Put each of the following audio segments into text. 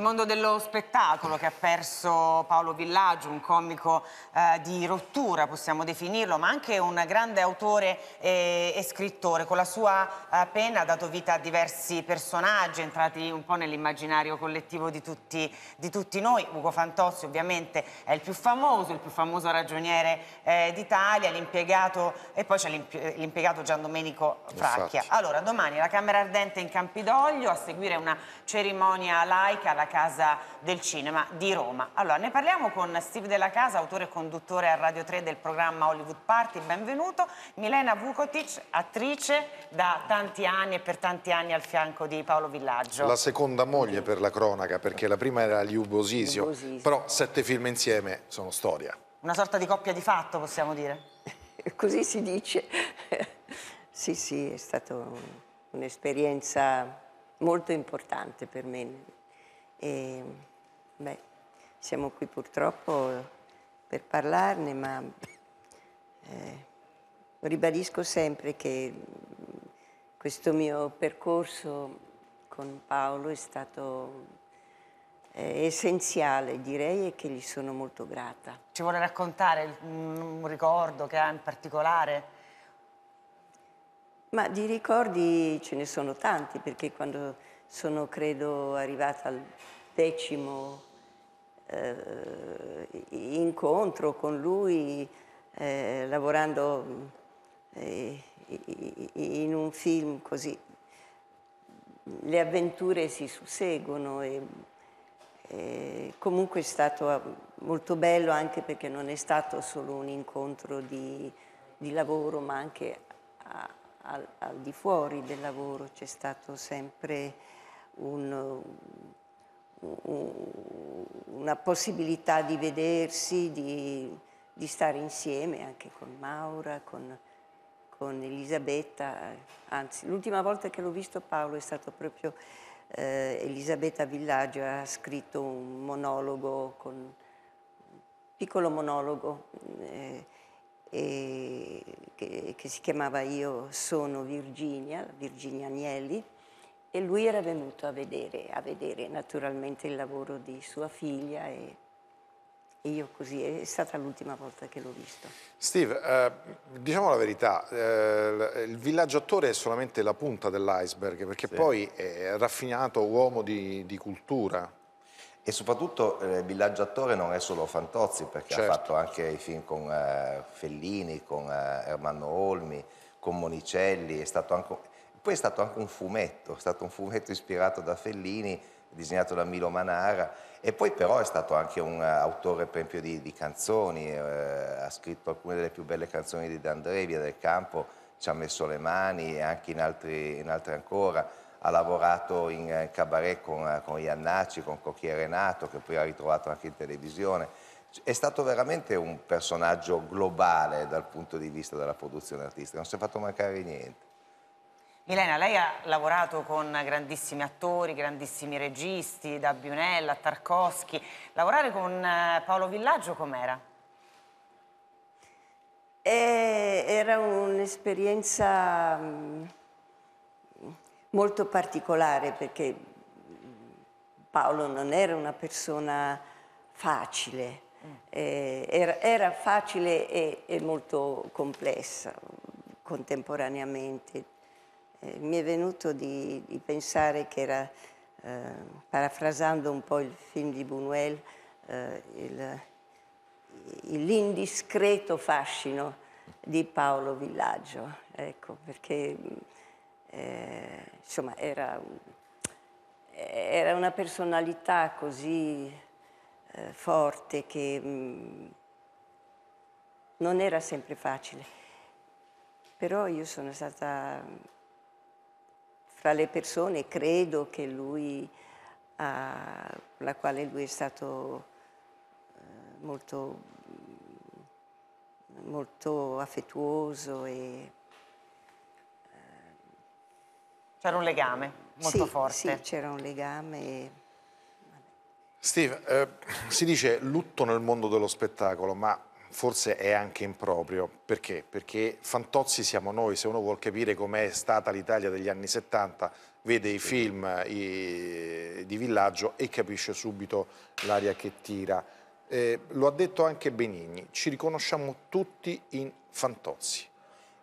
il mondo dello spettacolo che ha perso Paolo Villaggio, un comico eh, di rottura possiamo definirlo, ma anche un grande autore e, e scrittore. Con la sua eh, penna ha dato vita a diversi personaggi entrati un po' nell'immaginario collettivo di tutti, di tutti, noi. Ugo Fantozzi ovviamente è il più famoso, il più famoso ragioniere eh, d'Italia, l'impiegato e poi c'è l'impiegato Gian Domenico Fracchia. Esatto. Allora, domani la Camera Ardente in Campidoglio a seguire una cerimonia laica alla Casa del Cinema di Roma. Allora, ne parliamo con Steve Della Casa, autore e conduttore a Radio 3 del programma Hollywood Party, benvenuto. Milena Vukotic, attrice da tanti anni e per tanti anni al fianco di Paolo Villaggio. La seconda moglie per la cronaca, perché la prima era Liubosisio, Liubosisio. però sette film insieme sono storia. Una sorta di coppia di fatto, possiamo dire. Così si dice. sì, sì, è stata un'esperienza molto importante per me e, beh, siamo qui purtroppo per parlarne, ma eh, ribadisco sempre che questo mio percorso con Paolo è stato eh, essenziale, direi, e che gli sono molto grata. Ci vuole raccontare un ricordo che ha in particolare? Ma di ricordi ce ne sono tanti, perché quando sono credo arrivata al decimo eh, incontro con lui eh, lavorando eh, in un film così. Le avventure si susseguono e, e comunque è stato eh, molto bello anche perché non è stato solo un incontro di, di lavoro ma anche a, al, al, di fuori del lavoro c'è stato sempre un, una possibilità di vedersi, di, di, stare insieme anche con Maura, con, con Elisabetta. Anzi, l'ultima volta che l'ho visto Paolo è stato proprio eh, Elisabetta Villaggio, ha scritto un monologo, con, un piccolo monologo eh, eh, che, che, si chiamava Io sono Virginia, Virginia Agnelli e lui era venuto a vedere, a vedere naturalmente il lavoro di sua figlia e, io così, è stata l'ultima volta che l'ho visto. Steve, eh, diciamo la verità, eh, il villaggio attore è solamente la punta dell'iceberg perché sì. poi è raffinato uomo di, di cultura. E soprattutto eh, il eh, villaggio attore non è solo Fantozzi perché certo. ha fatto anche i film con eh, Fellini, con eh, Ermanno Olmi, con Monicelli, è stato anche poi è stato anche un fumetto, è stato un fumetto ispirato da Fellini, disegnato da Milo Manara e poi però è stato anche un eh, autore per esempio di, di canzoni, eh, ha scritto alcune delle più belle canzoni di D'Andrevia del campo, ci ha messo le mani e anche in, altri, in altre ancora, ha lavorato in, in eh, cabaret con, eh, con Iannacci, con Cocchiere Nato che poi ha ritrovato anche in televisione. È stato veramente un personaggio globale dal punto di vista della produzione artistica, non si è fatto mancare niente. Milena, lei ha lavorato con grandissimi attori, grandissimi registi, da Bionella a Tarkovsky. Lavorare con eh, Paolo Villaggio com'era? Eh, era un'esperienza mm, molto particolare perché Paolo non era una persona facile, mm. eh, era, facile e molto complessa contemporaneamente eh, mi è venuto di, di pensare che era, eh, parafrasando un po' il film di Buñuel, eh, l'indiscreto fascino di Paolo Villaggio, ecco, perché mm, eh, insomma era, era, una personalità così eh, forte che mh, mm, non era sempre facile. Però io sono stata fra le persone, credo che lui, ha, ah, la quale lui è stato eh, molto, molto affettuoso e... Eh, c'era un legame molto sì, forte. Sì, c'era un legame. E... Steve, eh, si dice lutto nel mondo dello spettacolo, ma forse è anche improprio. Perché? Perché fantozzi siamo noi, se uno vuol capire com'è stata l'Italia degli anni 70, vede i film eh, i, di Villaggio e capisce subito l'aria che tira. Eh, lo ha detto anche Benigni, ci riconosciamo tutti in Fantozzi.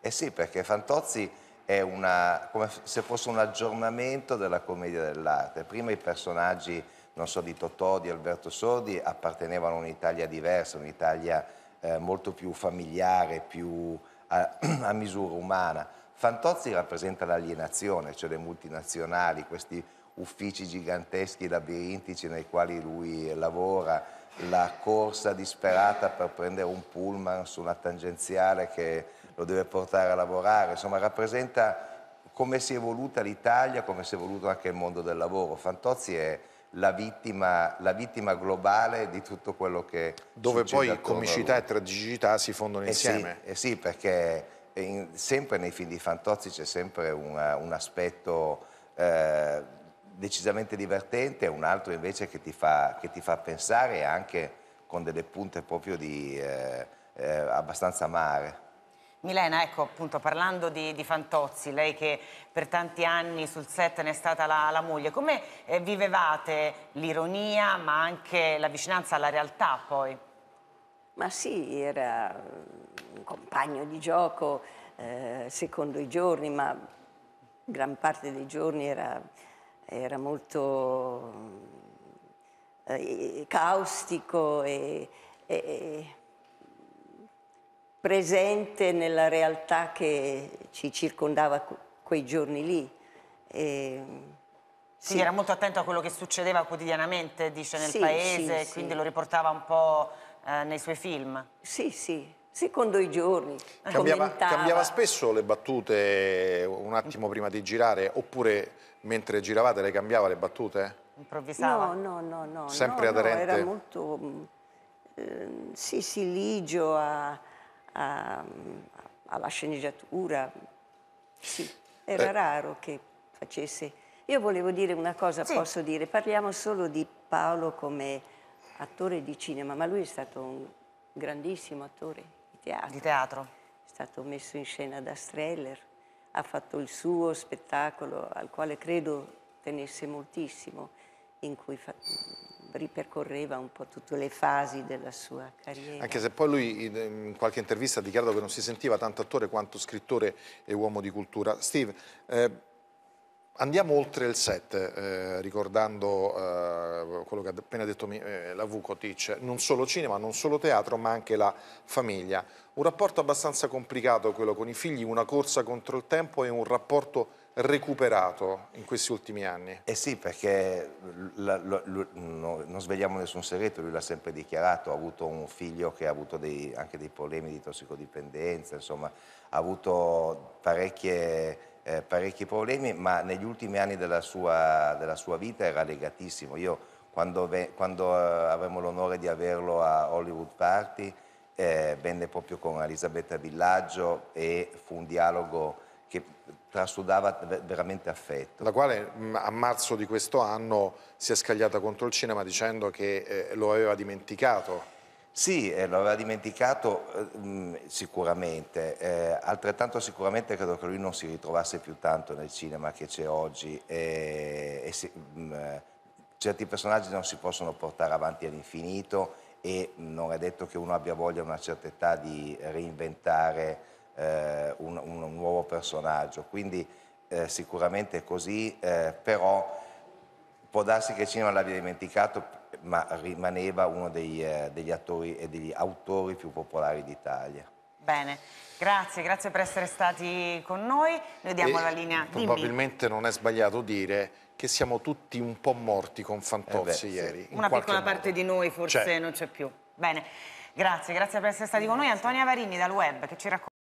Eh sì, perché Fantozzi è una, come se fosse un aggiornamento della commedia dell'arte. Prima i personaggi, non so, di Totò, di Alberto Sordi, appartenevano a un'Italia diversa, un'Italia eh, molto più familiare, più a, a misura umana. Fantozzi rappresenta l'alienazione, cioè le multinazionali, questi uffici giganteschi, labirintici nei quali lui lavora, la corsa disperata per prendere un pullman su una tangenziale che lo deve portare a lavorare, insomma rappresenta come si è evoluta l'Italia, come si è evoluto anche il mondo del lavoro. Fantozzi è la vittima, la vittima, globale di tutto quello che Dove poi comicità e tragicità si fondono eh insieme. Sì, eh sì, perché in, sempre nei film di Fantozzi c'è sempre una, un aspetto eh, decisamente divertente, un altro invece che ti fa, che ti fa pensare anche con delle punte proprio di, eh, eh, abbastanza amare. Milena, ecco appunto parlando di, di, Fantozzi, lei che per tanti anni sul set ne è stata la, la moglie, come eh, vivevate l'ironia ma anche la vicinanza alla realtà poi? Ma sì, era un compagno di gioco eh, secondo i giorni, ma gran parte dei giorni era, era molto eh, caustico e, e presente nella realtà che ci circondava quei giorni lì. E, ehm, sì. Quindi era molto attento a quello che succedeva quotidianamente, dice, nel sì, paese, sì, quindi lo riportava un po' eh, nei suoi film. Sì, sì, secondo i giorni. Cambiava, cambiava, spesso le battute un attimo mm. prima di girare, oppure mentre giravate le cambiava le battute? Improvvisava? No, no, no. no Sempre no, aderente? No, era molto eh, sì, ligio a a, ehm, alla sceneggiatura. Sì, era eh. raro che facesse... Io volevo dire una cosa, sì. posso dire, parliamo solo di Paolo come attore di cinema, ma lui è stato un grandissimo attore di teatro. Di teatro. È stato messo in scena da Streller, ha fatto il suo spettacolo al quale credo tenesse moltissimo, in cui ripercorreva un po' tutte le fasi della sua carriera. Anche se poi lui in qualche intervista ha dichiarato che non si sentiva tanto attore quanto scrittore e uomo di cultura. Steve, eh, Andiamo oltre il 7, eh, ricordando eh, quello che ha appena detto eh, la Vukotic, non solo cinema, non solo teatro, ma anche la famiglia. Un rapporto abbastanza complicato quello con i figli, una corsa contro il tempo e un rapporto recuperato in questi ultimi anni. Eh sì, perché la, la, la, no, non svegliamo nessun segreto, lui l'ha sempre dichiarato, ha avuto un figlio che ha avuto dei, anche dei problemi di tossicodipendenza, insomma, ha avuto parecchie eh, parecchi problemi, ma negli ultimi anni della sua, della sua vita era legatissimo. Io quando, quando eh, avremo l'onore di averlo a Hollywood Party, eh, venne proprio con Elisabetta Villaggio e fu un dialogo che trasudava veramente affetto. La quale mm, a marzo di questo anno si è scagliata contro il cinema dicendo che eh, lo aveva dimenticato. Sì, eh, lo aveva dimenticato eh, mm, sicuramente, eh, altrettanto sicuramente credo che lui non si ritrovasse più tanto nel cinema che c'è oggi e, si, mh, mm, eh, certi personaggi non si possono portare avanti all'infinito e non è detto che uno abbia voglia a una certa età di reinventare un, eh, un, un, nuovo personaggio, quindi eh, sicuramente è così, però può darsi che il cinema l'abbia dimenticato ma rimaneva uno dei, eh, degli attori e degli autori più popolari d'Italia. Bene, grazie, grazie per essere stati con noi. Noi diamo e la linea. Probabilmente Dimmi. non è sbagliato dire che siamo tutti un po' morti con Fantozzi eh beh, ieri. Una piccola modo. parte di noi forse cioè. non c'è più. Bene, grazie, grazie per essere stati con noi. Antonia Varini dal web che ci racconta.